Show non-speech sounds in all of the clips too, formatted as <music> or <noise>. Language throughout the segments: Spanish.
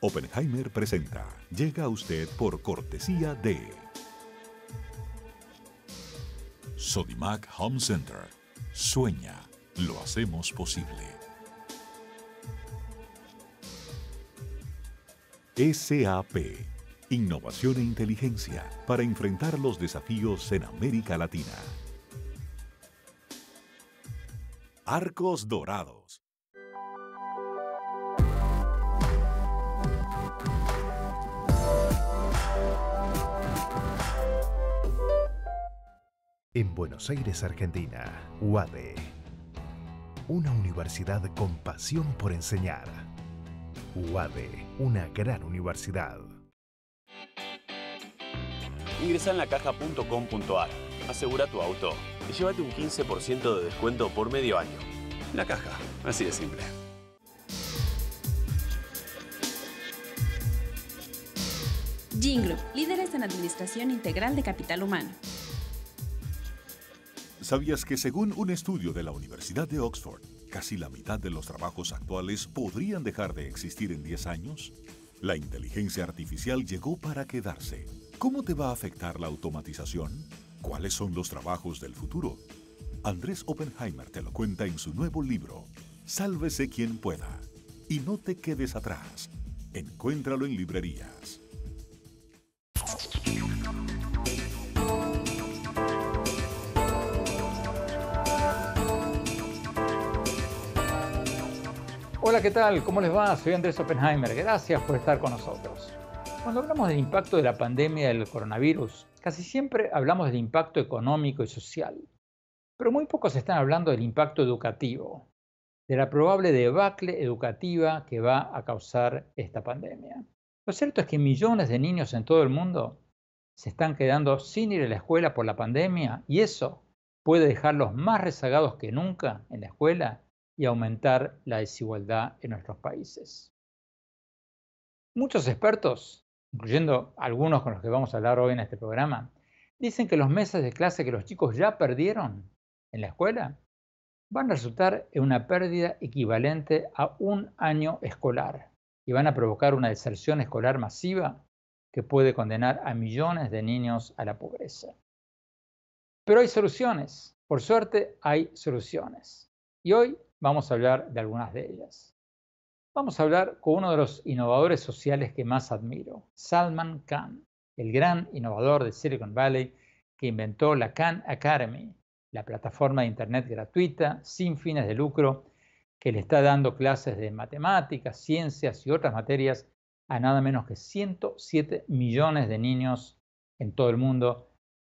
Oppenheimer presenta. Llega a usted por cortesía de Sodimac Home Center. Sueña, lo hacemos posible. SAP. Innovación e inteligencia para enfrentar los desafíos en América Latina. Arcos Dorados en Buenos Aires, Argentina, UADE. Una universidad con pasión por enseñar. UADE, una gran universidad. Ingresa en lacaja.com.ar, asegura tu auto y llévate un 15% de descuento por medio año. La caja, así de simple. Jingle, líderes en administración integral de capital humano. ¿Sabías que según un estudio de la Universidad de Oxford, casi la mitad de los trabajos actuales podrían dejar de existir en 10 años? La inteligencia artificial llegó para quedarse. ¿Cómo te va a afectar la automatización? ¿Cuáles son los trabajos del futuro? Andrés Oppenheimer te lo cuenta en su nuevo libro, Sálvese quien pueda. Y no te quedes atrás. Encuéntralo en librerías. Hola, ¿qué tal? ¿Cómo les va? Soy Andrés Oppenheimer. Gracias por estar con nosotros. Cuando hablamos del impacto de la pandemia del coronavirus, casi siempre hablamos del impacto económico y social. Pero muy pocos están hablando del impacto educativo, de la probable debacle educativa que va a causar esta pandemia. Lo cierto es que millones de niños en todo el mundo se están quedando sin ir a la escuela por la pandemia y eso puede dejarlos más rezagados que nunca en la escuela y aumentar la desigualdad en nuestros países. Muchos expertos, incluyendo algunos con los que vamos a hablar hoy en este programa, dicen que los meses de clase que los chicos ya perdieron en la escuela van a resultar en una pérdida equivalente a un año escolar y van a provocar una deserción escolar masiva que puede condenar a millones de niños a la pobreza. Pero hay soluciones, por suerte hay soluciones. Y hoy Vamos a hablar de algunas de ellas. Vamos a hablar con uno de los innovadores sociales que más admiro, Salman Khan, el gran innovador de Silicon Valley que inventó la Khan Academy, la plataforma de Internet gratuita, sin fines de lucro, que le está dando clases de matemáticas, ciencias y otras materias a nada menos que 107 millones de niños en todo el mundo,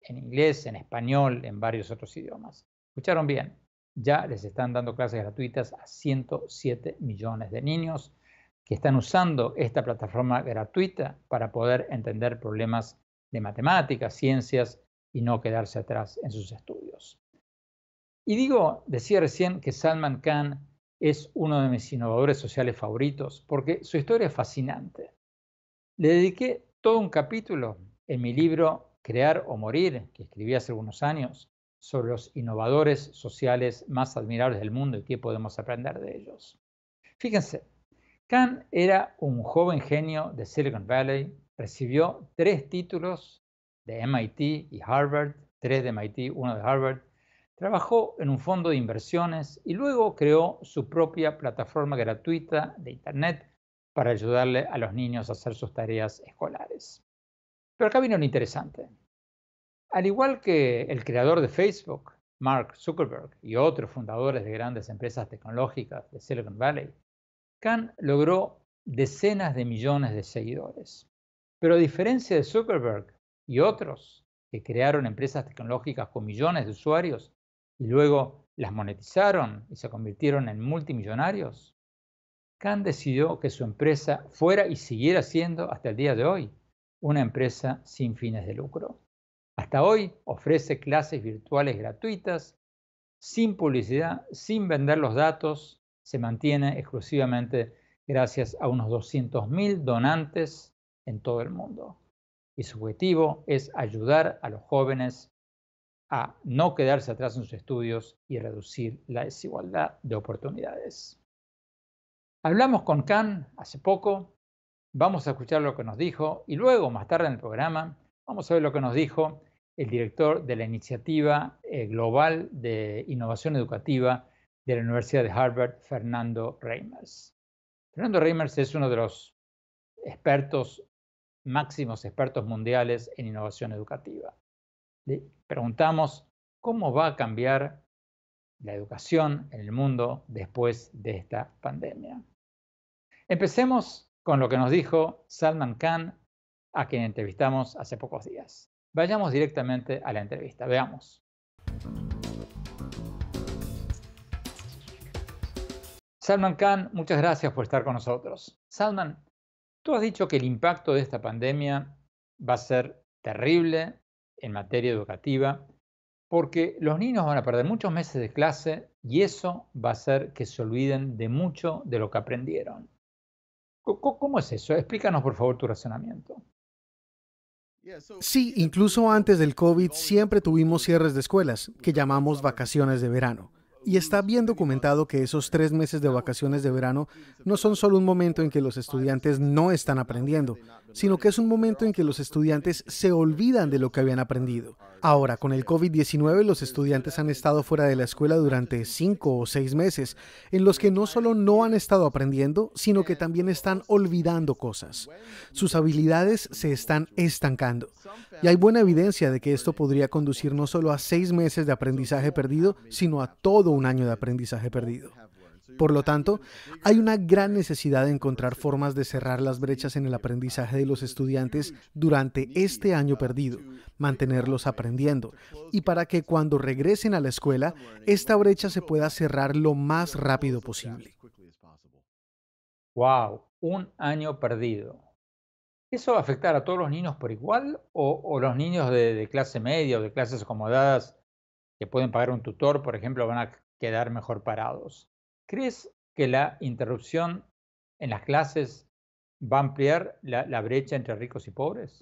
en inglés, en español, en varios otros idiomas. Escucharon bien, ya les están dando clases gratuitas a 107 millones de niños que están usando esta plataforma gratuita para poder entender problemas de matemáticas, ciencias y no quedarse atrás en sus estudios. Y digo, decía recién que Salman Khan es uno de mis innovadores sociales favoritos porque su historia es fascinante. Le dediqué todo un capítulo en mi libro Crear o Morir, que escribí hace algunos años, sobre los innovadores sociales más admirables del mundo y qué podemos aprender de ellos. Fíjense, Khan era un joven genio de Silicon Valley, recibió tres títulos de MIT y Harvard, tres de MIT, uno de Harvard, trabajó en un fondo de inversiones y luego creó su propia plataforma gratuita de Internet para ayudarle a los niños a hacer sus tareas escolares. Pero acá vino lo interesante. Al igual que el creador de Facebook, Mark Zuckerberg, y otros fundadores de grandes empresas tecnológicas de Silicon Valley, Khan logró decenas de millones de seguidores. Pero a diferencia de Zuckerberg y otros que crearon empresas tecnológicas con millones de usuarios y luego las monetizaron y se convirtieron en multimillonarios, Khan decidió que su empresa fuera y siguiera siendo hasta el día de hoy una empresa sin fines de lucro. Hasta hoy ofrece clases virtuales gratuitas, sin publicidad, sin vender los datos, se mantiene exclusivamente gracias a unos 200.000 donantes en todo el mundo. Y su objetivo es ayudar a los jóvenes a no quedarse atrás en sus estudios y reducir la desigualdad de oportunidades. Hablamos con Khan hace poco, vamos a escuchar lo que nos dijo y luego, más tarde en el programa, vamos a ver lo que nos dijo el director de la Iniciativa eh, Global de Innovación Educativa de la Universidad de Harvard, Fernando Reimers. Fernando Reimers es uno de los expertos, máximos expertos mundiales en innovación educativa. Le preguntamos cómo va a cambiar la educación en el mundo después de esta pandemia. Empecemos con lo que nos dijo Salman Khan, a quien entrevistamos hace pocos días. Vayamos directamente a la entrevista, veamos. Salman Khan, muchas gracias por estar con nosotros. Salman, tú has dicho que el impacto de esta pandemia va a ser terrible en materia educativa porque los niños van a perder muchos meses de clase y eso va a hacer que se olviden de mucho de lo que aprendieron. ¿Cómo es eso? Explícanos por favor tu razonamiento. Sí, incluso antes del COVID siempre tuvimos cierres de escuelas, que llamamos vacaciones de verano. Y está bien documentado que esos tres meses de vacaciones de verano no son solo un momento en que los estudiantes no están aprendiendo, sino que es un momento en que los estudiantes se olvidan de lo que habían aprendido Ahora, con el COVID-19, los estudiantes han estado fuera de la escuela durante cinco o seis meses, en los que no solo no han estado aprendiendo, sino que también están olvidando cosas. Sus habilidades se están estancando. Y hay buena evidencia de que esto podría conducir no solo a seis meses de aprendizaje perdido, sino a todo un año de aprendizaje perdido. Por lo tanto, hay una gran necesidad de encontrar formas de cerrar las brechas en el aprendizaje de los estudiantes durante este año perdido, mantenerlos aprendiendo, y para que cuando regresen a la escuela, esta brecha se pueda cerrar lo más rápido posible. ¡Wow! Un año perdido. ¿Eso va a afectar a todos los niños por igual? ¿O, los niños de, clase media o de clases acomodadas que pueden pagar un tutor, por ejemplo, van a quedar mejor parados? ¿Crees que la interrupción en las clases va a ampliar la, brecha entre ricos y pobres?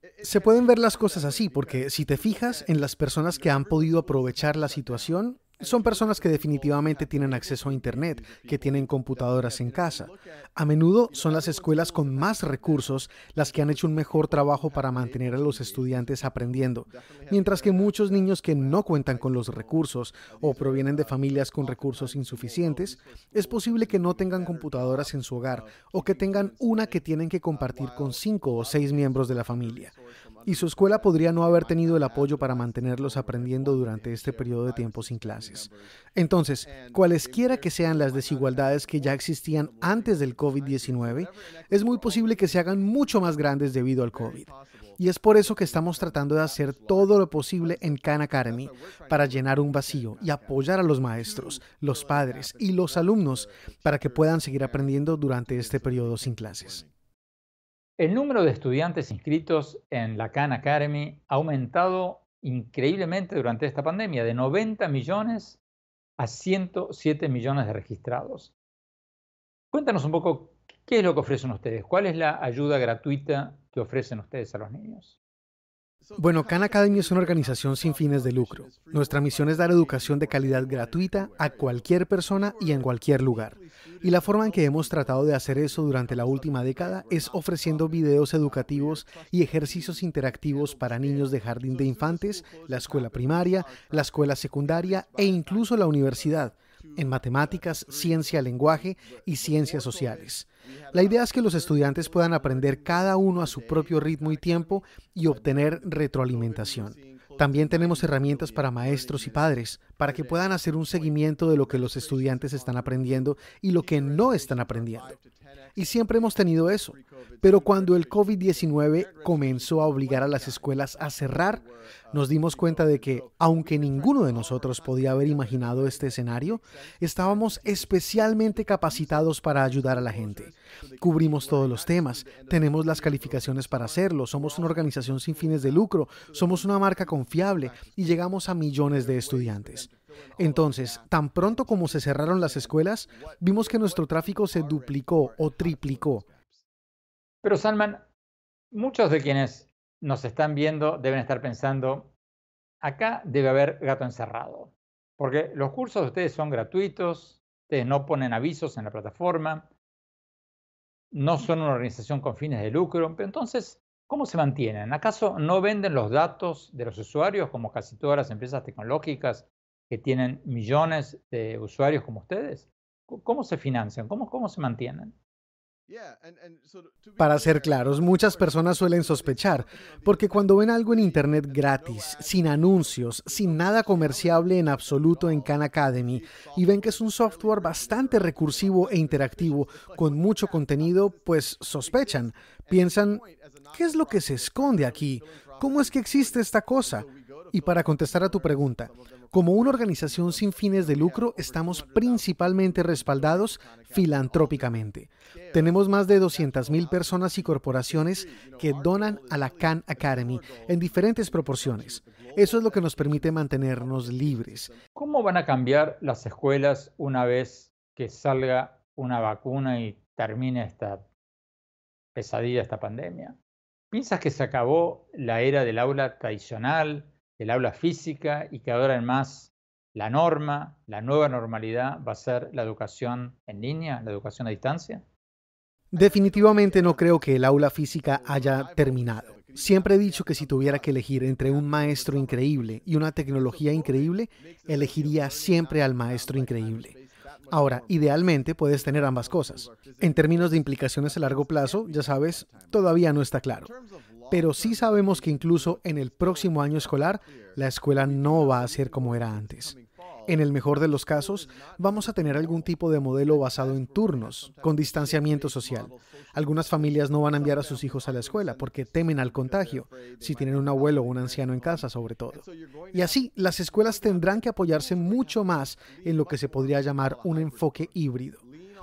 E, e, se pueden ver las cosas así, porque si te fijas en las personas que han podido aprovechar la situación, son personas que definitivamente tienen acceso a Internet, que tienen computadoras en casa. A menudo son las escuelas con más recursos las que han hecho un mejor trabajo para mantener a los estudiantes aprendiendo, mientras que muchos niños que no cuentan con los recursos o provienen de familias con recursos insuficientes, es posible que no tengan computadoras en su hogar o que tengan una que tienen que compartir con cinco o seis miembros de la familia y su escuela podría no haber tenido el apoyo para mantenerlos aprendiendo durante este periodo de tiempo sin clases. Entonces, cualesquiera que sean las desigualdades que ya existían antes del COVID-19, es muy posible que se hagan mucho más grandes debido al COVID. Y es por eso que estamos tratando de hacer todo lo posible en Khan Academy para llenar un vacío y apoyar a los maestros, los padres y los alumnos para que puedan seguir aprendiendo durante este periodo sin clases. El número de estudiantes inscritos en la Khan Academy ha aumentado increíblemente durante esta pandemia, de 90 millones a 107 millones de registrados. Cuéntanos un poco qué es lo que ofrecen ustedes, cuál es la ayuda gratuita que ofrecen ustedes a los niños. Bueno, Khan Academy es una organización sin fines de lucro. Nuestra misión es dar educación de calidad gratuita a cualquier persona y en cualquier lugar. Y la forma en que hemos tratado de hacer eso durante la última década es ofreciendo videos educativos y ejercicios interactivos para niños de jardín de infantes, la escuela primaria, la escuela secundaria e incluso la universidad en matemáticas, ciencia, lenguaje y ciencias sociales. La idea es que los estudiantes puedan aprender cada uno a su propio ritmo y tiempo y obtener retroalimentación. También tenemos herramientas para maestros y padres, para que puedan hacer un seguimiento de lo que los estudiantes están aprendiendo y lo que no están aprendiendo. Y siempre hemos tenido eso. Pero cuando el COVID-19 comenzó a obligar a las escuelas a cerrar, nos dimos cuenta de que, aunque ninguno de nosotros podía haber imaginado este escenario, estábamos especialmente capacitados para ayudar a la gente. Cubrimos todos los temas, tenemos las calificaciones para hacerlo, somos una organización sin fines de lucro, somos una marca confiable y llegamos a millones de estudiantes. Entonces, tan pronto como se cerraron las escuelas, vimos que nuestro tráfico se duplicó o triplicó. Pero Salman, muchos de quienes nos están viendo deben estar pensando, acá debe haber gato encerrado, porque los cursos de ustedes son gratuitos, ustedes no ponen avisos en la plataforma, no son una organización con fines de lucro, pero entonces, ¿cómo se mantienen? ¿Acaso no venden los datos de los usuarios como casi todas las empresas tecnológicas que tienen millones de usuarios como ustedes? ¿Cómo se financian? ¿Cómo, cómo se mantienen? Para ser claros, muchas personas suelen sospechar, porque cuando ven algo en Internet gratis, sin anuncios, sin nada comerciable en absoluto en Khan Academy, y ven que es un software bastante recursivo e interactivo, con mucho contenido, pues sospechan, piensan, ¿qué es lo que se esconde aquí? ¿Cómo es que existe esta cosa? Y para contestar a tu pregunta, como una organización sin fines de lucro, estamos principalmente respaldados filantrópicamente. Tenemos más de 200.000 personas y corporaciones que donan a la Khan Academy en diferentes proporciones. Eso es lo que nos permite mantenernos libres. ¿Cómo van a cambiar las escuelas una vez que salga una vacuna y termine esta pesadilla, esta pandemia? ¿Piensas que se acabó la era del aula tradicional el aula física y que ahora en más la norma, la nueva normalidad va a ser la educación en línea, la educación a distancia? Definitivamente no creo que el aula física haya terminado. Siempre he dicho que si tuviera que elegir entre un maestro increíble y una tecnología increíble, elegiría siempre al maestro increíble. Ahora, idealmente puedes tener ambas cosas. En términos de implicaciones a largo plazo, ya sabes, todavía no está claro pero sí sabemos que incluso en el próximo año escolar, la escuela no va a ser como era antes. En el mejor de los casos, vamos a tener algún tipo de modelo basado en turnos, con distanciamiento social. Algunas familias no van a enviar a sus hijos a la escuela porque temen al contagio, si tienen un abuelo o un anciano en casa sobre todo. Y así, las escuelas tendrán que apoyarse mucho más en lo que se podría llamar un enfoque híbrido.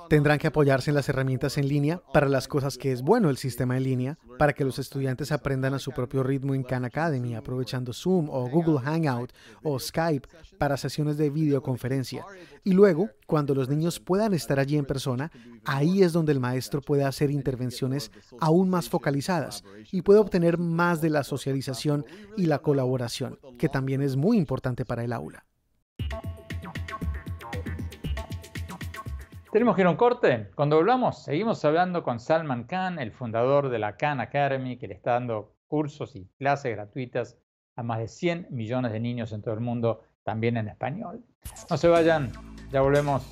Tendrán que apoyarse en las herramientas en línea para las cosas que es bueno el sistema en línea, para que los estudiantes aprendan a su propio ritmo en Khan Academy, aprovechando Zoom o Google Hangout o Skype para sesiones de videoconferencia. Y luego, cuando los niños puedan estar allí en persona, ahí es donde el maestro puede hacer intervenciones aún más focalizadas y puede obtener más de la socialización y la colaboración, que también es muy importante para el aula. Tenemos que ir a un corte. Cuando volvamos, seguimos hablando con Salman Khan, el fundador de la Khan Academy, que le está dando cursos y clases gratuitas a más de 100 millones de niños en todo el mundo, también en español. No se vayan, ya volvemos.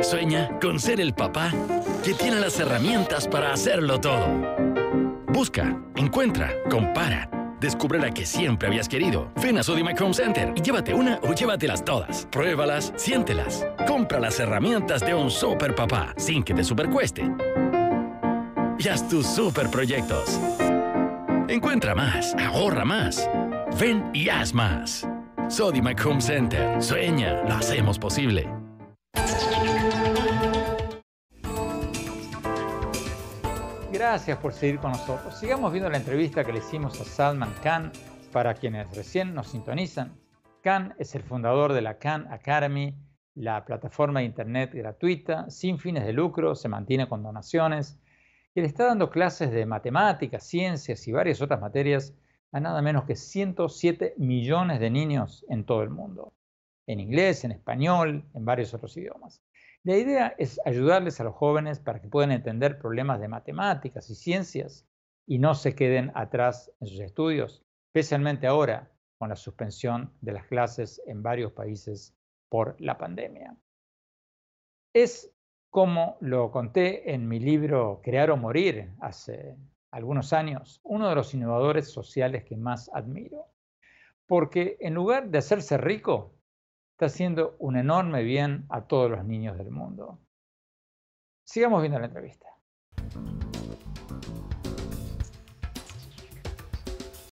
Sueña con ser el papá que tiene las herramientas para hacerlo todo. Busca, encuentra, compara descubre la que siempre habías querido. Ven a Sodimac Home Center y llévate una o llévatelas todas. Pruébalas, siéntelas. Compra las herramientas de un super papá sin que te supercueste. Y haz tus super proyectos. Encuentra más, ahorra más. Ven y haz más. Sodimac Home Center. Sueña, lo hacemos posible. Gracias por seguir con nosotros. Sigamos viendo la entrevista que le hicimos a Salman Khan para quienes recién nos sintonizan. Khan es el fundador de la Khan Academy, la plataforma de Internet gratuita, sin fines de lucro, se mantiene con donaciones y le está dando clases de matemáticas, ciencias y varias otras materias a nada menos que 107 millones de niños en todo el mundo, en inglés, en español, en varios otros idiomas. La idea es ayudarles a los jóvenes para que puedan entender problemas de matemáticas y ciencias y no se queden atrás en sus estudios, especialmente ahora con la suspensión de las clases en varios países por la pandemia. Es como lo conté en mi libro Crear o Morir hace algunos años, uno de los innovadores sociales que más admiro. Porque en lugar de hacerse rico, está haciendo un enorme bien a todos los niños del mundo. Sigamos viendo la entrevista.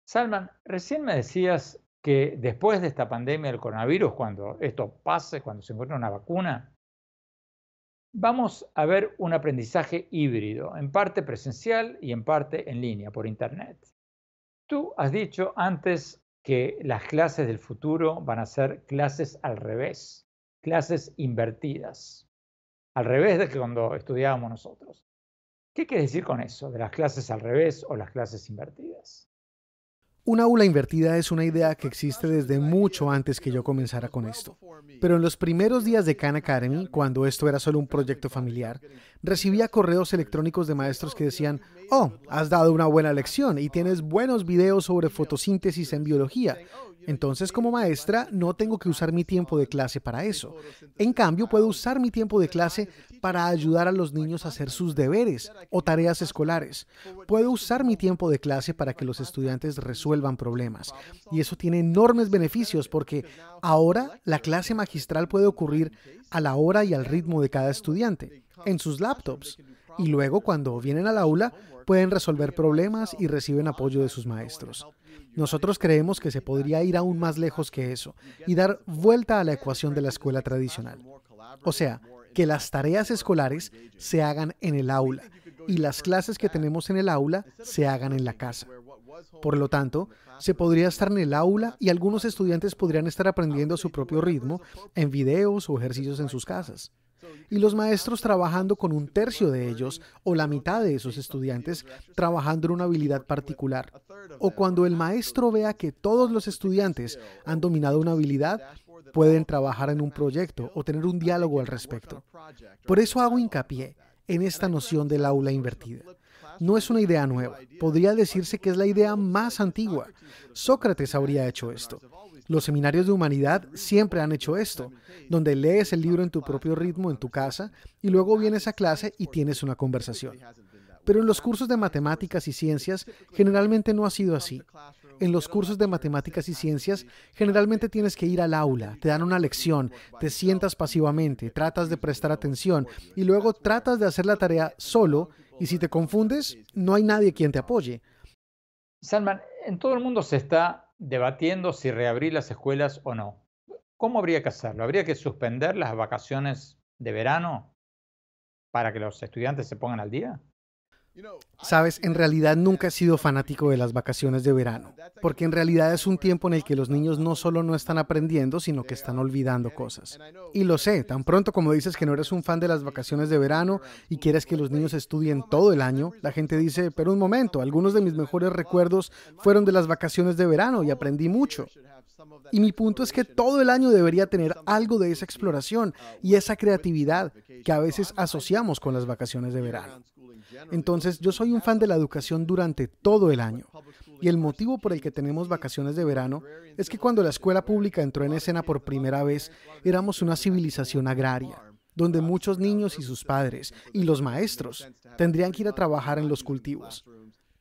Salman, recién me decías que después de esta pandemia del coronavirus, cuando esto pase, cuando se encuentre una vacuna, vamos a ver un aprendizaje híbrido, en parte presencial y en parte en línea, por Internet. Tú has dicho antes que las clases del futuro van a ser clases al revés, clases invertidas, al revés de que cuando estudiábamos nosotros. ¿Qué quiere decir con eso, de las clases al revés o las clases invertidas? Un aula invertida es una idea que existe desde mucho antes que yo comenzara con esto. Pero en los primeros días de Khan Academy, cuando esto era solo un proyecto familiar, recibía correos electrónicos de maestros que decían, oh, has dado una buena lección y tienes buenos videos sobre fotosíntesis en biología. Entonces, como maestra, no tengo que usar mi tiempo de clase para eso. En cambio, puedo usar mi tiempo de clase para ayudar a los niños a hacer sus deberes o tareas escolares. Puedo usar mi tiempo de clase para que los estudiantes resuelvan problemas. Y eso tiene enormes beneficios porque ahora la clase magistral puede ocurrir a la hora y al ritmo de cada estudiante, en sus laptops. Y luego, cuando vienen al aula, pueden resolver problemas y reciben apoyo de sus maestros. Nosotros creemos que se podría ir aún más lejos que eso y dar vuelta a la ecuación de la escuela tradicional. O sea, que las tareas escolares se hagan en el aula y las clases que tenemos en el aula se hagan en la casa. Por lo tanto, se podría estar en el aula y algunos estudiantes podrían estar aprendiendo a su propio ritmo en videos o ejercicios en sus casas y los maestros trabajando con un tercio de ellos o la mitad de esos estudiantes trabajando en una habilidad particular. O cuando el maestro vea que todos los estudiantes han dominado una habilidad, pueden trabajar en un proyecto o tener un diálogo al respecto. Por eso hago hincapié en esta noción del aula invertida. No es una idea nueva, podría decirse que es la idea más antigua. Sócrates habría hecho esto. Los seminarios de humanidad siempre han hecho esto, donde lees el libro en tu propio ritmo en tu casa y luego vienes a clase y tienes una conversación. Pero en los cursos de matemáticas y ciencias generalmente no ha sido así. En los cursos de matemáticas y ciencias generalmente tienes que ir al aula, te dan una lección, te sientas pasivamente, tratas de prestar atención y luego tratas de hacer la tarea solo y si te confundes no hay nadie quien te apoye. Salman, en todo el mundo se está debatiendo si reabrir las escuelas o no. ¿Cómo habría que hacerlo? ¿Habría que suspender las vacaciones de verano para que los estudiantes se pongan al día? Sabes, en realidad nunca he sido fanático de las vacaciones de verano, porque en realidad es un tiempo en el que los niños no solo no están aprendiendo, sino que están olvidando cosas. Y lo sé, tan pronto como dices que no eres un fan de las vacaciones de verano y quieres que los niños estudien todo el año, la gente dice, pero un momento, algunos de mis mejores recuerdos fueron de las vacaciones de verano y aprendí mucho. Y mi punto es que todo el año debería tener algo de esa exploración uh, y esa creatividad que a veces asociamos con las vacaciones de verano. Entonces yo soy un fan de la educación durante todo el año. Y el motivo por el que tenemos vacaciones de verano es que cuando la escuela pública entró en escena por primera vez, éramos una civilización agraria donde muchos niños y sus padres y los maestros tendrían que ir a trabajar en los cultivos.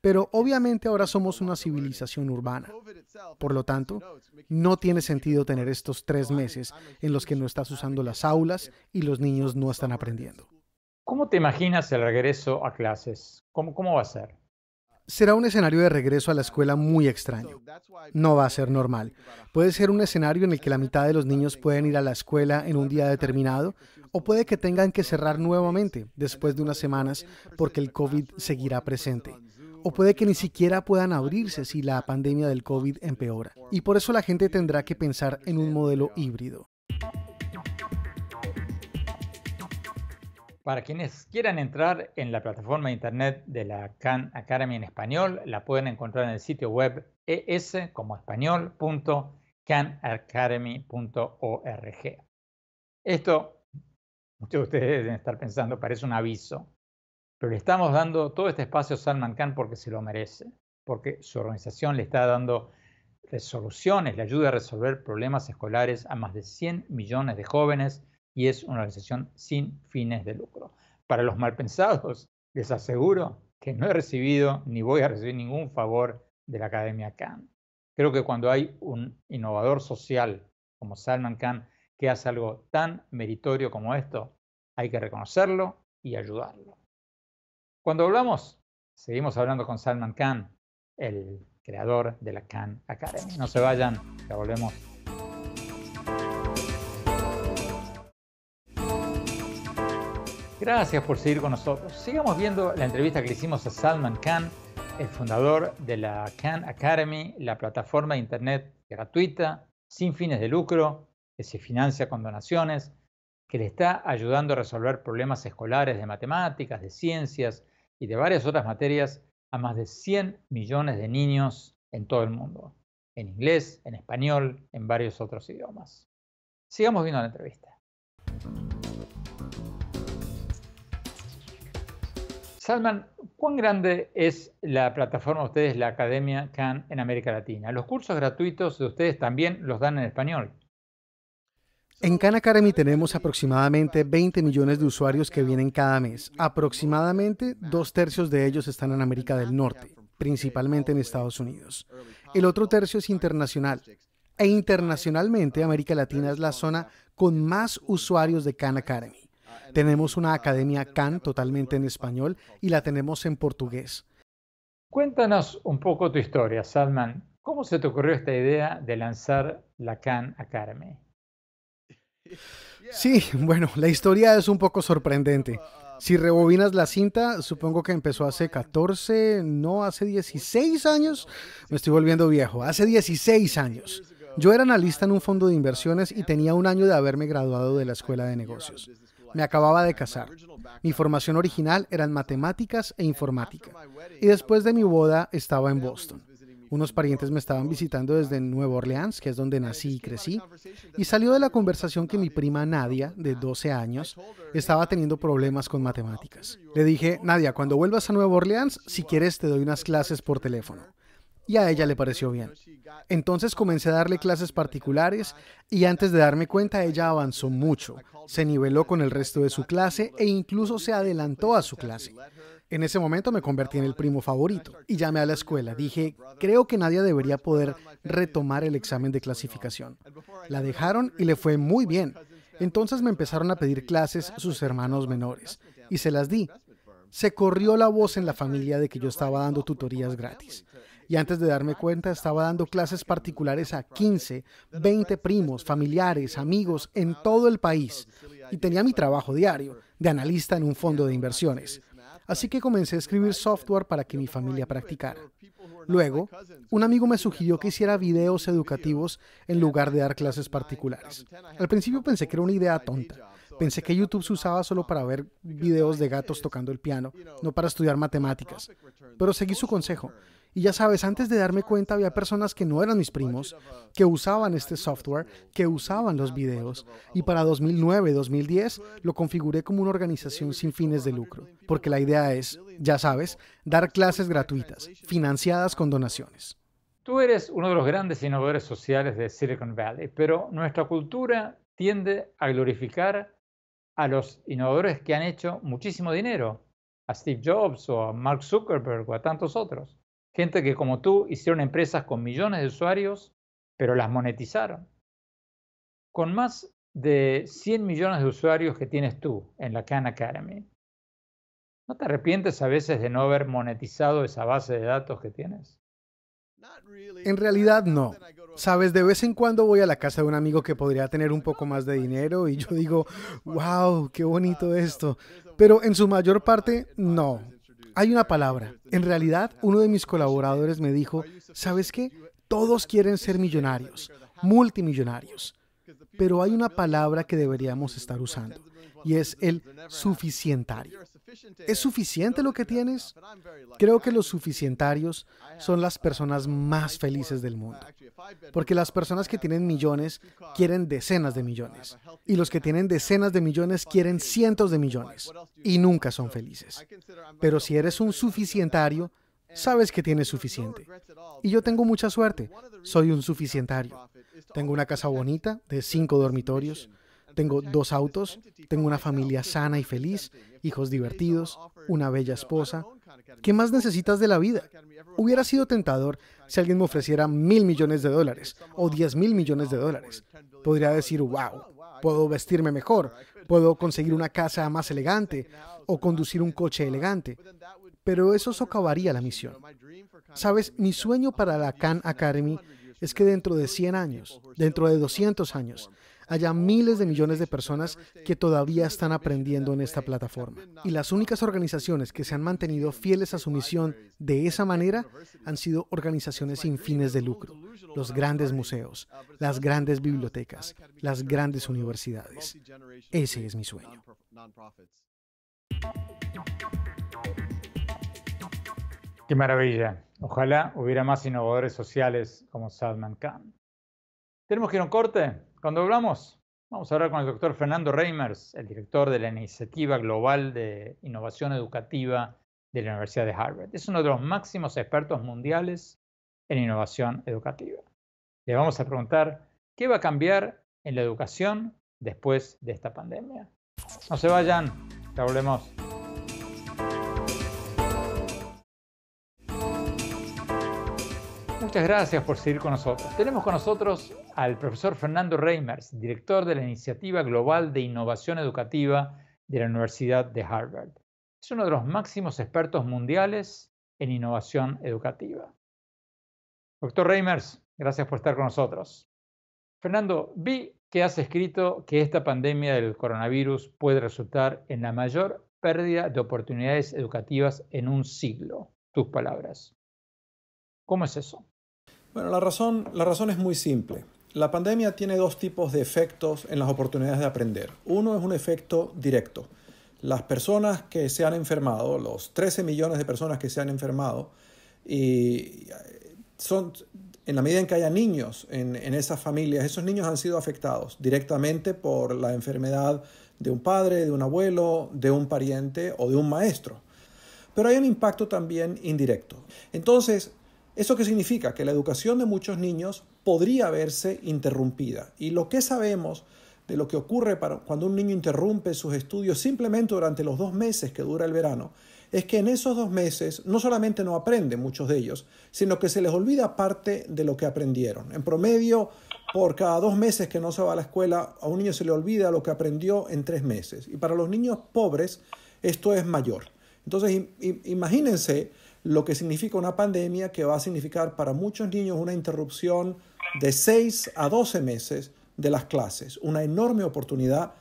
Pero obviamente ahora somos una civilización urbana. Por lo tanto, no tiene sentido tener estos tres meses en los que no estás usando las aulas y los niños no están aprendiendo. ¿Cómo te imaginas el regreso a clases? ¿Cómo, cómo va a ser? Será un escenario de regreso a la escuela muy extraño. No va a ser normal. Puede ser un escenario en el que la mitad de los niños pueden ir a la escuela en un día determinado o puede que tengan que cerrar nuevamente después de unas semanas porque el COVID seguirá presente o puede que ni siquiera puedan abrirse si la pandemia del COVID empeora. Y por eso la gente tendrá que pensar en un modelo híbrido. Para quienes quieran entrar en la plataforma de internet de la Khan Academy en español, la pueden encontrar en el sitio web es como español.canacademy.org. Esto, muchos de ustedes deben estar pensando, parece un aviso, pero le estamos dando todo este espacio a Salman Khan porque se lo merece, porque su organización le está dando resoluciones, le ayuda a resolver problemas escolares a más de 100 millones de jóvenes y es una organización sin fines de lucro. Para los malpensados, les aseguro que no he recibido ni voy a recibir ningún favor de la Academia Khan. Creo que cuando hay un innovador social como Salman Khan que hace algo tan meritorio como esto, hay que reconocerlo y ayudarlo. Cuando hablamos, seguimos hablando con Salman Khan, el creador de la Khan Academy. No se vayan, ya volvemos. Gracias por seguir con nosotros. Sigamos viendo la entrevista que le hicimos a Salman Khan, el fundador de la Khan Academy, la plataforma de Internet gratuita, sin fines de lucro, que se financia con donaciones, que le está ayudando a resolver problemas escolares de matemáticas, de ciencias y de varias otras materias a más de 100 millones de niños en todo el mundo, en inglés, en español, en varios otros idiomas. Sigamos viendo la entrevista. Salman, ¿cuán grande es la plataforma de ustedes, la Academia Khan en América Latina? ¿Los cursos gratuitos de ustedes también los dan en español? En Khan Academy tenemos aproximadamente 20 millones de usuarios que vienen cada mes. Aproximadamente dos tercios de ellos están en América del Norte, principalmente en Estados Unidos. El otro tercio es internacional. E internacionalmente, América Latina es la zona con más usuarios de Khan Academy. Tenemos una Academia CAN totalmente en español y la tenemos en portugués. Cuéntanos un poco tu historia, Salman. ¿Cómo se te ocurrió esta idea de lanzar la CAN Academy? Sí, bueno, la historia es un poco sorprendente. Si rebobinas la cinta, supongo que empezó hace 14, no, hace 16 años. Me estoy volviendo viejo, hace 16 años. Yo era analista en un fondo de inversiones y tenía un año de haberme graduado de la escuela de negocios. Me acababa de casar. Mi formación original eran matemáticas e informática. Y después de mi boda estaba en Boston. Unos parientes me estaban visitando desde Nueva Orleans, que es donde nací y crecí, y salió de la conversación que mi prima Nadia, de 12 años, estaba teniendo problemas con matemáticas. Le dije, Nadia, cuando vuelvas a Nueva Orleans, si quieres te doy unas clases por teléfono y a ella le pareció bien. Entonces comencé a darle clases particulares y antes de darme cuenta ella avanzó mucho, se niveló con el resto de su clase e incluso se adelantó a su clase. En ese momento me convertí en el primo favorito y llamé a la escuela. Dije, creo que nadie debería poder retomar el examen de clasificación. La dejaron y le fue muy bien. Entonces me empezaron a pedir clases sus hermanos menores y se las di. Se corrió la voz en la familia de que yo estaba dando tutorías gratis y antes de darme cuenta estaba dando clases particulares a 15, 20 primos, familiares, amigos en todo el país y tenía mi trabajo diario de analista en un fondo de inversiones. Así que comencé a escribir software para que mi familia practicara. Luego, un amigo me sugirió que hiciera videos educativos en lugar de dar clases particulares. Al principio pensé que era una idea tonta. Pensé que YouTube se usaba solo para ver videos de gatos tocando el piano, no para estudiar matemáticas. Pero seguí su consejo y ya sabes, antes de darme cuenta había personas que no eran mis primos, que usaban este software, que usaban los videos. Y para 2009-2010 lo configuré como una organización sin fines de lucro, porque la idea es, ya sabes, dar clases gratuitas, financiadas con donaciones. Tú eres uno de los grandes innovadores sociales de Silicon Valley, pero nuestra cultura tiende a glorificar a los innovadores que han hecho muchísimo dinero, a Steve Jobs o a Mark Zuckerberg o a tantos otros. Gente que como tú hicieron empresas con millones de usuarios, pero las monetizaron. Con más de 100 millones de usuarios que tienes tú en la Khan Academy, ¿no te arrepientes a veces de no haber monetizado esa base de datos que tienes? En realidad no. Sabes, de vez en cuando voy a la casa de un amigo que podría tener un poco más de dinero y yo digo, <laughs> wow, qué bonito uh, esto. Pero en su mayor parte, no. Hay una palabra. En realidad, uno de mis colaboradores me dijo, ¿sabes qué? Todos quieren ser millonarios, multimillonarios. Pero hay una palabra que deberíamos estar usando y es el suficientario. ¿Es suficiente lo que tienes? Creo que los suficientarios son las personas más felices del mundo, porque las personas que tienen millones quieren decenas de millones, y los que tienen decenas de millones quieren cientos de millones, y nunca son felices. Pero si eres un suficientario, sabes que tienes suficiente. Y yo tengo mucha suerte, soy un suficientario. Tengo una casa bonita de cinco dormitorios, tengo dos autos, tengo una familia sana y feliz, hijos divertidos, una bella esposa. ¿Qué más necesitas de la vida? Hubiera sido tentador si alguien me ofreciera mil millones de dólares o diez mil millones de dólares. Podría decir, wow, puedo vestirme mejor, puedo conseguir una casa más elegante o conducir un coche elegante. Pero eso socavaría la misión. Sabes, mi sueño para la Khan Academy es que dentro de 100 años, dentro de 200 años, haya miles de millones de personas que todavía están aprendiendo en esta plataforma. Y las únicas organizaciones que se han mantenido fieles a su misión de esa manera han sido organizaciones sin fines de lucro, los grandes museos, las grandes bibliotecas, las grandes universidades. Ese es mi sueño. Qué maravilla. Ojalá hubiera más innovadores sociales como Salman Khan. Tenemos que ir a un corte. Cuando hablamos, vamos a hablar con el doctor Fernando Reimers, el director de la Iniciativa Global de Innovación Educativa de la Universidad de Harvard. Es uno de los máximos expertos mundiales en innovación educativa. Le vamos a preguntar qué va a cambiar en la educación después de esta pandemia. No se vayan, ya volvemos. Muchas gracias por seguir con nosotros. Tenemos con nosotros al profesor Fernando Reimers, director de la Iniciativa Global de Innovación Educativa de la Universidad de Harvard. Es uno de los máximos expertos mundiales en innovación educativa. Doctor Reimers, gracias por estar con nosotros. Fernando, vi que has escrito que esta pandemia del coronavirus puede resultar en la mayor pérdida de oportunidades educativas en un siglo. Tus palabras. ¿Cómo es eso? Bueno, la razón, la razón es muy simple. La pandemia tiene dos tipos de efectos en las oportunidades de aprender. Uno es un efecto directo. Las personas que se han enfermado, los 13 millones de personas que se han enfermado, y son, en la medida en que haya niños en esas familias, esos niños han sido afectados directamente por la enfermedad de un padre, de un abuelo, de un pariente o de un maestro. Pero hay un impacto también indirecto. Entonces, ¿Eso qué significa? Que la educación de muchos niños podría verse interrumpida. Y lo que sabemos de lo que ocurre cuando un niño interrumpe sus estudios simplemente durante los dos meses que dura el verano, es que en esos dos meses no solamente no aprenden muchos de ellos, sino que se les olvida parte de lo que aprendieron. En promedio, por cada dos meses que no se va a la escuela, a un niño se le olvida lo que aprendió en tres meses. Y para los niños pobres, esto es mayor. Entonces, imagínense lo que significa una pandemia que va a significar para muchos niños una interrupción de 6 a 12 meses de las clases, una enorme oportunidad,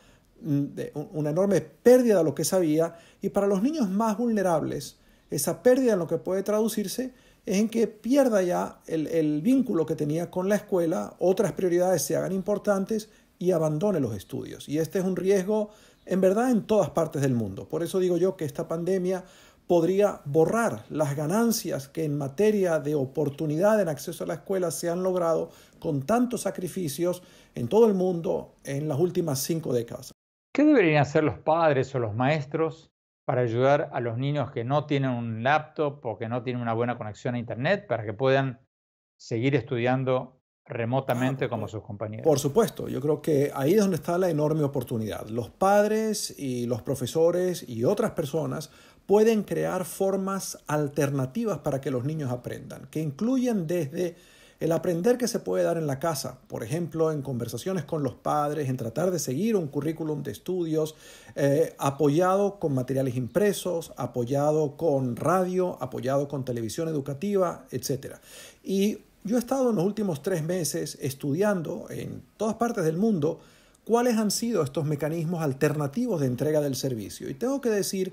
mm, una enorme pérdida de lo que sabía y para los niños más vulnerables, esa pérdida en lo que puede traducirse es en que pierda ya el, el vínculo que tenía con la escuela, otras prioridades se hagan importantes y abandone los estudios. Y este es un riesgo en verdad en todas partes del mundo. Por eso digo yo que esta pandemia podría borrar las ganancias que en materia de oportunidad en acceso a la escuela se han logrado con tantos sacrificios en todo el mundo en las últimas cinco décadas. ¿Qué deberían hacer los padres o los maestros para ayudar a los niños que no tienen un laptop o que no tienen una buena conexión a Internet para que puedan seguir estudiando remotamente ah, como sus compañeros. Por supuesto, yo creo que ahí es donde está la enorme oportunidad. Los padres y los profesores y otras personas pueden crear formas alternativas para que los niños aprendan, que incluyen desde el aprender que se puede dar en la casa, por ejemplo, en conversaciones con los padres, en tratar de seguir un currículum de estudios, eh, apoyado con materiales impresos, apoyado con radio, apoyado con televisión educativa, etc. Y yo he estado en los últimos tres meses estudiando en todas partes del mundo cuáles han sido estos mecanismos alternativos de entrega del servicio. Y tengo que decir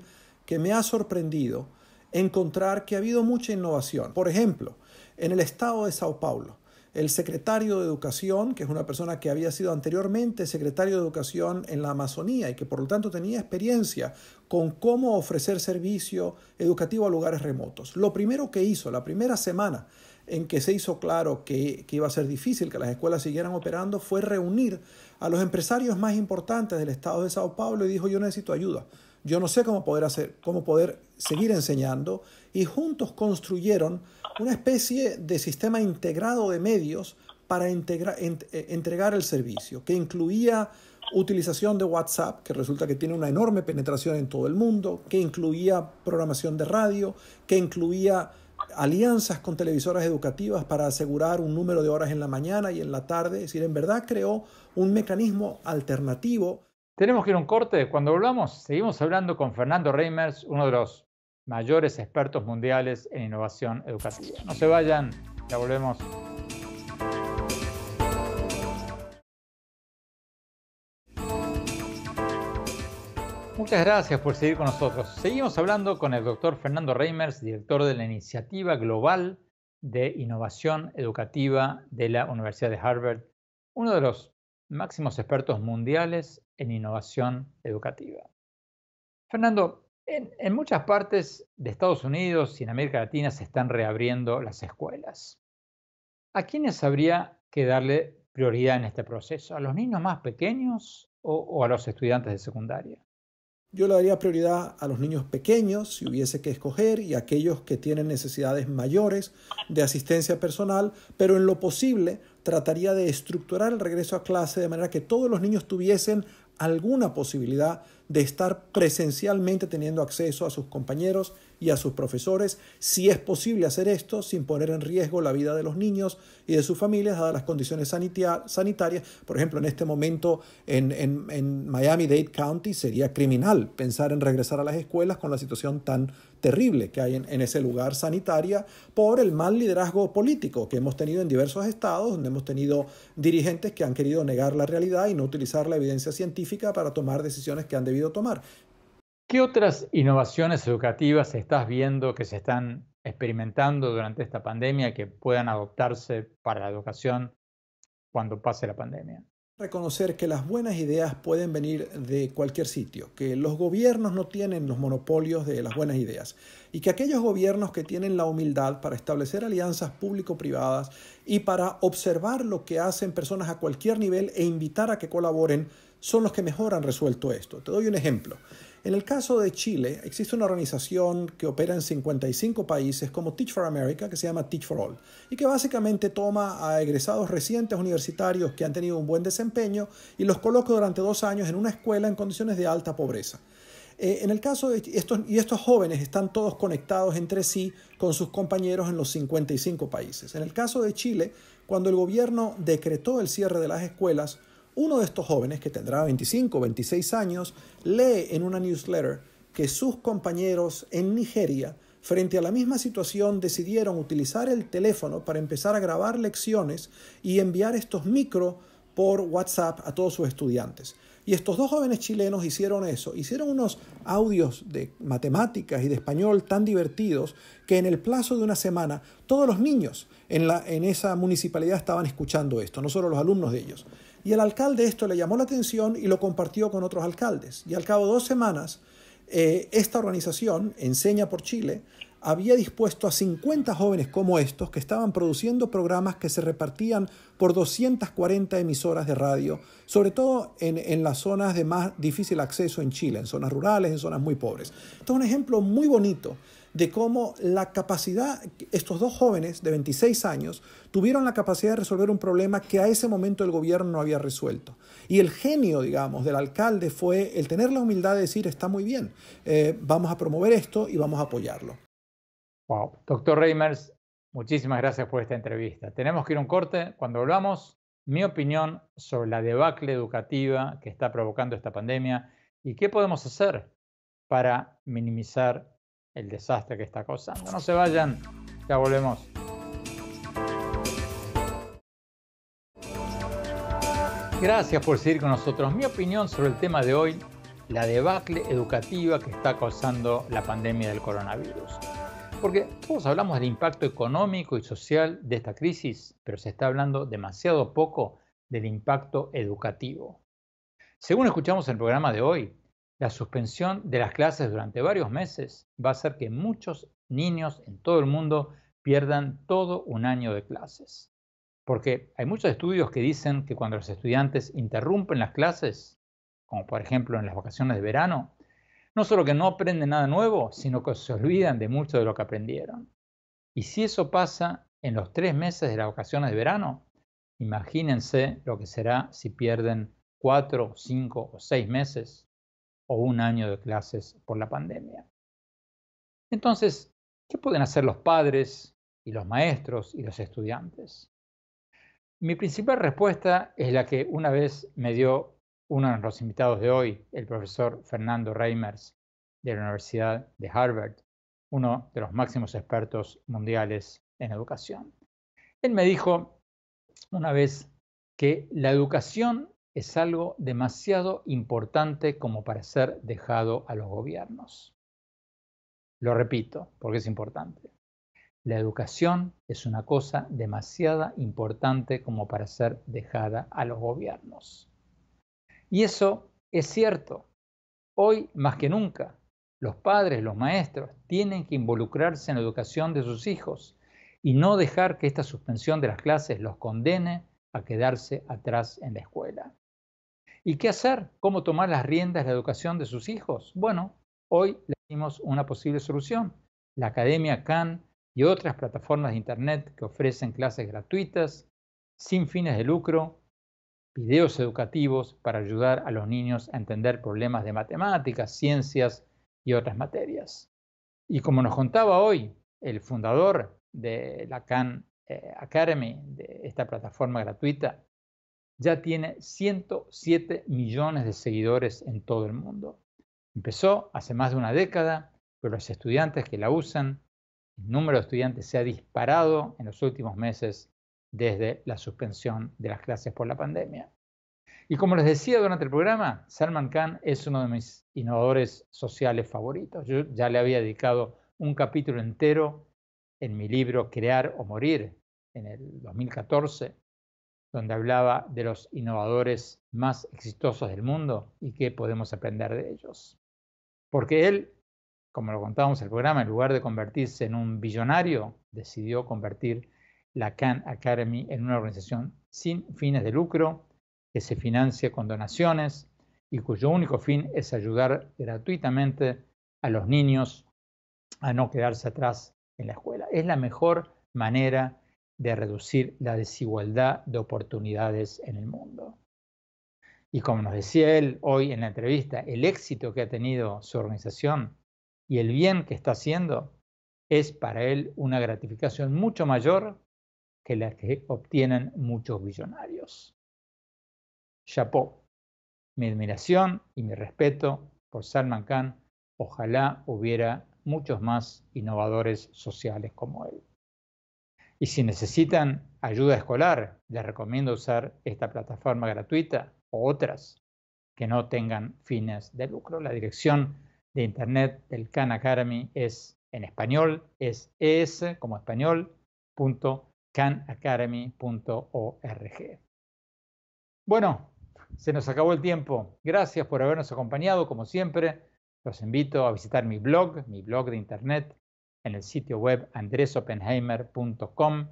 que me ha sorprendido encontrar que ha habido mucha innovación. Por ejemplo, en el estado de Sao Paulo, el secretario de Educación, que es una persona que había sido anteriormente secretario de Educación en la Amazonía y que por lo tanto tenía experiencia con cómo ofrecer servicio educativo a lugares remotos. Lo primero que hizo, la primera semana en que se hizo claro que, iba a ser difícil que las escuelas siguieran operando, fue reunir a los empresarios más importantes del estado de Sao Paulo y dijo yo necesito ayuda yo no sé cómo poder hacer, cómo poder seguir enseñando y juntos construyeron una especie de sistema integrado de medios para eh, entregar el servicio, que incluía utilización de WhatsApp, que resulta que tiene una enorme penetración en todo el mundo, que incluía programación de radio, que incluía alianzas con televisoras educativas para asegurar un número de horas en la mañana y en la tarde, es decir, en verdad creó un mecanismo alternativo tenemos que ir a un corte. Cuando volvamos, seguimos hablando con Fernando Reimers, uno de los mayores expertos mundiales en innovación educativa. No se vayan, ya volvemos. Muchas gracias por seguir con nosotros. Seguimos hablando con el doctor Fernando Reimers, director de la Iniciativa Global de Innovación Educativa de la Universidad de Harvard, uno de los máximos expertos mundiales en innovación educativa. Fernando, en, muchas partes de Estados Unidos y en América Latina se están reabriendo las escuelas. ¿A quiénes habría que darle prioridad en este proceso? ¿A los niños más pequeños o a los estudiantes de secundaria? Yo le daría prioridad a los niños pequeños, si hubiese que escoger, y a aquellos que tienen necesidades mayores de asistencia personal, pero en lo posible trataría de estructurar el regreso a clase de manera que todos los niños tuviesen alguna posibilidad de estar presencialmente teniendo acceso a sus compañeros y a sus profesores, si es posible hacer esto sin poner en riesgo la vida de los niños y de sus familias, dadas las condiciones sanitarias. Por ejemplo, en este momento en, en, en Miami Dade County sería criminal pensar en regresar a las escuelas con la situación tan terrible que hay en, ese lugar sanitaria por el mal liderazgo político que hemos tenido en diversos estados, donde hemos tenido dirigentes que han querido negar la realidad y no utilizar la evidencia científica para tomar decisiones que han debido tomar. ¿Qué otras innovaciones educativas estás viendo que se están experimentando durante esta pandemia que puedan adoptarse para la educación cuando pase la pandemia? reconocer que las buenas ideas pueden venir de cualquier sitio, que los gobiernos no tienen los monopolios de las buenas ideas y que aquellos gobiernos que tienen la humildad para establecer alianzas público-privadas y para observar lo que hacen personas a cualquier nivel e invitar a que colaboren son los que mejor han resuelto esto. Te doy un ejemplo. En el caso de Chile, existe una organización que opera en 55 países como Teach for America, que se llama Teach for All, y que básicamente toma a egresados recientes universitarios que han tenido un buen desempeño y los coloca durante dos años en una escuela en condiciones de alta pobreza. Eh, en el caso de estos, y estos jóvenes están todos conectados entre sí con sus compañeros en los 55 países. En el caso de Chile, cuando el gobierno decretó el cierre de las escuelas, uno de estos jóvenes, que tendrá 25 o 26 años, lee en una newsletter que sus compañeros en Nigeria, frente a la misma situación, decidieron utilizar el teléfono para empezar a grabar lecciones y enviar estos micro por WhatsApp a todos sus estudiantes. Y estos dos jóvenes chilenos hicieron eso, hicieron unos audios de matemáticas y de español tan divertidos que en el plazo de una semana todos los niños en, en esa municipalidad estaban escuchando esto, no solo los alumnos de ellos. Y el alcalde esto le llamó la atención y lo compartió con otros alcaldes. Y al cabo de dos semanas, eh, esta organización, Enseña por Chile, había dispuesto a 50 jóvenes como estos que estaban produciendo programas que se repartían por 240 emisoras de radio, sobre todo en, en, las zonas de más difícil acceso en Chile, en zonas rurales, en zonas muy pobres. Esto es un ejemplo muy bonito de cómo la capacidad, estos dos jóvenes de 26 años tuvieron la capacidad de resolver un problema que a ese momento el gobierno no había resuelto. Y el genio, digamos, del alcalde fue el tener la humildad de decir, está muy bien, eh, vamos a promover esto y vamos a apoyarlo. Wow. Doctor Reimers, muchísimas gracias por esta entrevista. Tenemos que ir a un corte. Cuando volvamos, mi opinión sobre la debacle educativa que está provocando esta pandemia y qué podemos hacer para minimizar el desastre que está causando. No se vayan, ya volvemos. Gracias por seguir con nosotros. Mi opinión sobre el tema de hoy, la debacle educativa que está causando la pandemia del coronavirus. Porque todos hablamos del impacto económico y social de esta crisis, pero se está hablando demasiado poco del impacto educativo. Según escuchamos en el programa de hoy, la suspensión de las clases durante varios meses va a hacer que muchos niños en todo el mundo pierdan todo un año de clases. Porque hay muchos estudios que dicen que cuando los estudiantes interrumpen las clases, como por ejemplo en las vacaciones de verano, no solo que no aprenden nada nuevo, sino que se olvidan de mucho de lo que aprendieron. Y si eso pasa en los tres meses de las vacaciones de verano, imagínense lo que será si pierden cuatro, cinco o seis meses o un año de clases por la pandemia. Entonces, ¿qué pueden hacer los padres y los maestros y los estudiantes? Mi principal respuesta es la que una vez me dio uno de los invitados de hoy, el profesor Fernando Reimers de la Universidad de Harvard, uno de los máximos expertos mundiales en educación. Él me dijo una vez que la educación es algo demasiado importante como para ser dejado a los gobiernos. Lo repito, porque es importante. La educación es una cosa demasiado importante como para ser dejada a los gobiernos. Y eso es cierto. Hoy más que nunca, los padres, los maestros, tienen que involucrarse en la educación de sus hijos y no dejar que esta suspensión de las clases los condene a quedarse atrás en la escuela. ¿Y qué hacer? ¿Cómo tomar las riendas de la educación de sus hijos? Bueno, hoy les dimos una posible solución. La Academia Khan y otras plataformas de Internet que ofrecen clases gratuitas, sin fines de lucro, videos educativos para ayudar a los niños a entender problemas de matemáticas, ciencias y otras materias. Y como nos contaba hoy el fundador de la Khan eh, Academy, de esta plataforma gratuita, ya tiene 107 millones de seguidores en todo el mundo. Empezó hace más de una década, pero los estudiantes que la usan, el número de estudiantes se ha disparado en los últimos meses desde la suspensión de las clases por la pandemia. Y como les decía durante el programa, Salman Khan es uno de mis innovadores sociales favoritos. Yo ya le había dedicado un capítulo entero en mi libro Crear o Morir en el 2014 donde hablaba de los innovadores más exitosos del mundo y qué podemos aprender de ellos. Porque él, como lo contábamos en el programa, en lugar de convertirse en un billonario, decidió convertir la Khan Academy en una organización sin fines de lucro, que se financia con donaciones y cuyo único fin es ayudar gratuitamente a los niños a no quedarse atrás en la escuela. Es la mejor manera de reducir la desigualdad de oportunidades en el mundo. Y como nos decía él hoy en la entrevista, el éxito que ha tenido su organización y el bien que está haciendo es para él una gratificación mucho mayor que la que obtienen muchos billonarios. Chapeau. Mi admiración y mi respeto por Salman Khan. Ojalá hubiera muchos más innovadores sociales como él. Y si necesitan ayuda escolar, les recomiendo usar esta plataforma gratuita o otras que no tengan fines de lucro. La dirección de internet del Khan Academy es en español, es es como español, Bueno, se nos acabó el tiempo. Gracias por habernos acompañado, como siempre. Los invito a visitar mi blog, mi blog de internet, en el sitio web andresopenheimer.com.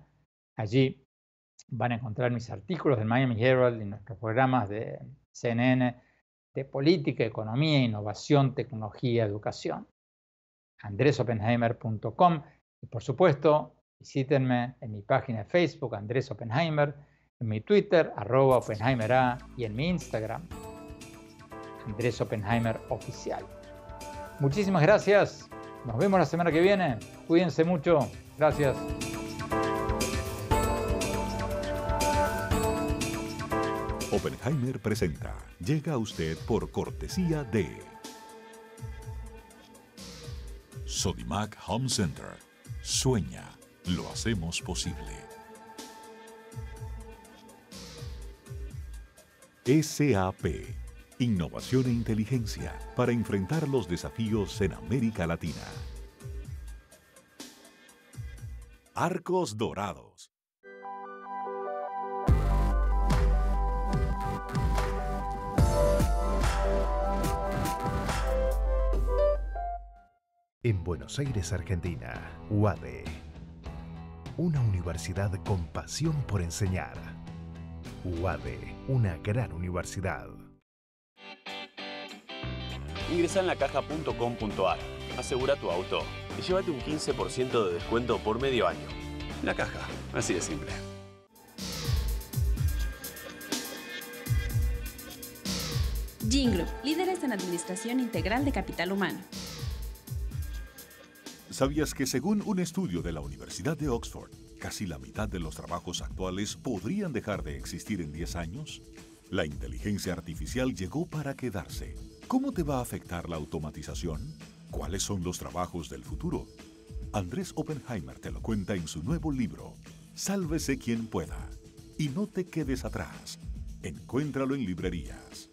Allí van a encontrar mis artículos del Miami Herald y nuestros programas de CNN de política, economía, innovación, tecnología, educación. andresopenheimer.com y por supuesto visítenme en mi página de Facebook Andrés Oppenheimer, en mi Twitter arroba y en mi Instagram Andrés Oppenheimer Oficial. Muchísimas gracias nos vemos la semana que viene. Cuídense mucho. Gracias. Oppenheimer presenta. Llega a usted por cortesía de Sodimac Home Center. Sueña, lo hacemos posible. SAP innovación e inteligencia para enfrentar los desafíos en América Latina. Arcos Dorados. En Buenos Aires, Argentina, UADE. Una universidad con pasión por enseñar. UADE, una gran universidad ingresa en lacaja.com.ar, asegura tu auto y llévate un 15% de descuento por medio año. La caja, así de simple. Jingle, líderes en administración integral de capital humano. ¿Sabías que según un estudio de la Universidad de Oxford, casi la mitad de los trabajos actuales podrían dejar de existir en 10 años? La inteligencia artificial llegó para quedarse ¿Cómo te va a afectar la automatización? ¿Cuáles son los trabajos del futuro? Andrés Oppenheimer te lo cuenta en su nuevo libro, Sálvese quien pueda. Y no te quedes atrás. Encuéntralo en librerías.